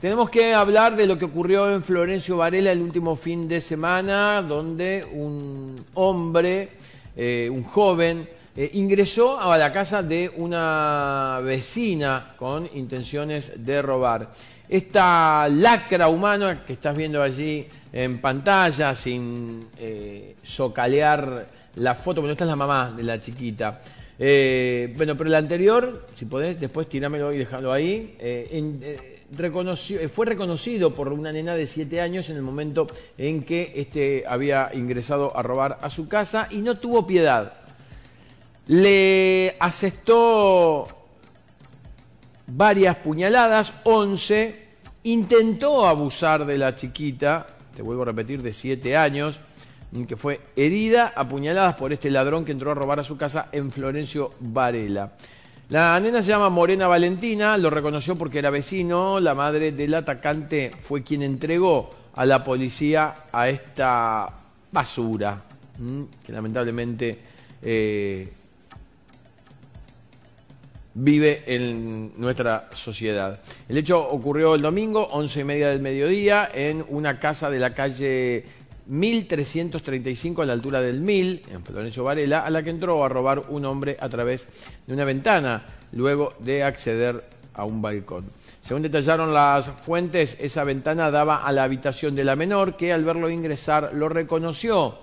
Tenemos que hablar de lo que ocurrió en Florencio Varela el último fin de semana, donde un hombre, eh, un joven, eh, ingresó a la casa de una vecina con intenciones de robar. Esta lacra humana que estás viendo allí en pantalla, sin eh, socalear la foto, bueno, esta es la mamá de la chiquita. bueno, pero la anterior, si podés, después tirámelo y dejarlo ahí. En, eh, fue reconocido por una nena de 7 años en el momento en que este había ingresado a robar a su casa y no tuvo piedad. Le asestó varias puñaladas, 11, intentó abusar de la chiquita, te vuelvo a repetir, de 7 años, que fue herida a puñaladas por este ladrón que entró a robar a su casa en Florencio Varela. La nena se llama Morena Valentina, lo reconoció porque era vecino, la madre del atacante fue quien entregó a la policía a esta basura, que lamentablemente eh, vive en nuestra sociedad. El hecho ocurrió el domingo, once y media del mediodía, en una casa de la calle 1335 a la altura del 1000, en Florencio Varela, a la que entró a robar un hombre a través de una ventana, luego de acceder a un balcón. Según detallaron las fuentes, esa ventana daba a la habitación de la menor, que al verlo ingresar lo reconoció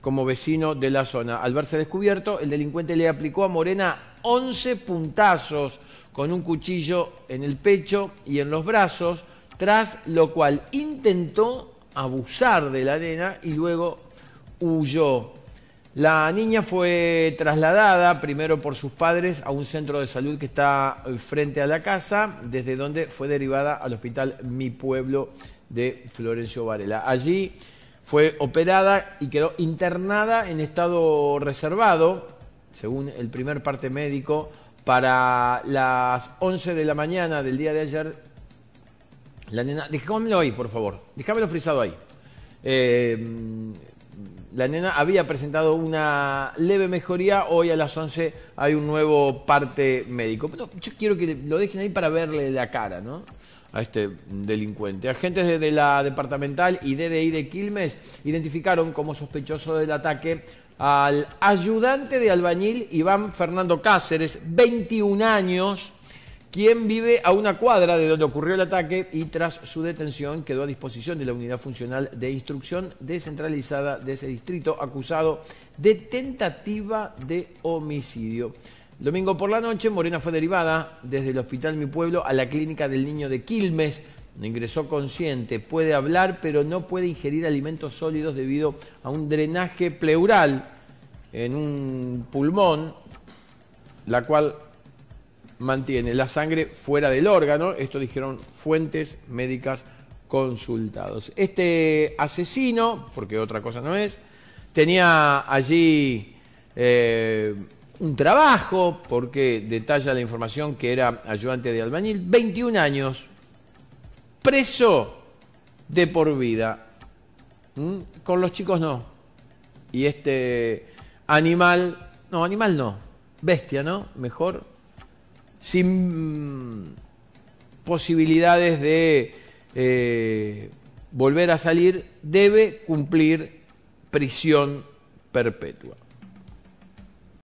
como vecino de la zona. Al verse descubierto, el delincuente le aplicó a Morena 11 puntazos con un cuchillo en el pecho y en los brazos, tras lo cual intentó abusar de la arena y luego huyó. La niña fue trasladada primero por sus padres a un centro de salud que está eh, frente a la casa, desde donde fue derivada al hospital Mi Pueblo de Florencio Varela. Allí fue operada y quedó internada en estado reservado, según el primer parte médico, para las 11 de la mañana del día de ayer la nena, dejámelo ahí, por favor. Dejámelo frisado ahí. Eh, la nena había presentado una leve mejoría, hoy a las 11 hay un nuevo parte médico. Pero yo quiero que lo dejen ahí para verle la cara, ¿no? A este delincuente. Agentes de la departamental y DDI de Quilmes identificaron como sospechoso del ataque al ayudante de albañil Iván Fernando Cáceres, 21 años, quien vive a una cuadra de donde ocurrió el ataque y tras su detención quedó a disposición de la Unidad Funcional de Instrucción Descentralizada de ese distrito, acusado de tentativa de homicidio. Domingo por la noche, Morena fue derivada desde el Hospital Mi Pueblo a la Clínica del Niño de Quilmes, ingresó consciente, puede hablar, pero no puede ingerir alimentos sólidos debido a un drenaje pleural en un pulmón, la cual mantiene la sangre fuera del órgano. Esto dijeron fuentes médicas consultados. Este asesino, porque otra cosa no es, tenía allí eh, un trabajo, porque detalla la información que era ayudante de albañil, 21 años, preso de por vida. ¿Mm? Con los chicos no. Y este animal, no, animal no, bestia, ¿no? Mejor sin mm, posibilidades de eh, volver a salir, debe cumplir prisión perpetua.